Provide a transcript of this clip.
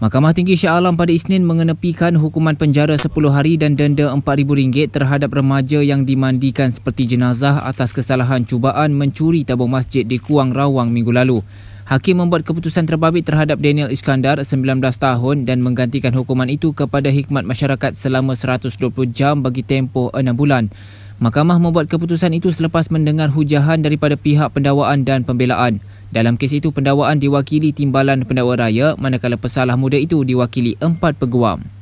Mahkamah Tinggi Shah Alam pada Isnin mengenepikan hukuman penjara 10 hari dan denda RM4,000 terhadap remaja yang dimandikan seperti jenazah atas kesalahan cubaan mencuri tabung masjid di Kuang Rawang minggu lalu. Hakim membuat keputusan terbabit terhadap Daniel Iskandar 19 tahun dan menggantikan hukuman itu kepada hikmat masyarakat selama 120 jam bagi tempoh 6 bulan. Mahkamah membuat keputusan itu selepas mendengar hujahan daripada pihak pendawaan dan pembelaan. Dalam kes itu pendakwaan diwakili Timbalan Pendakwa Raya manakala pesalah muda itu diwakili empat peguam.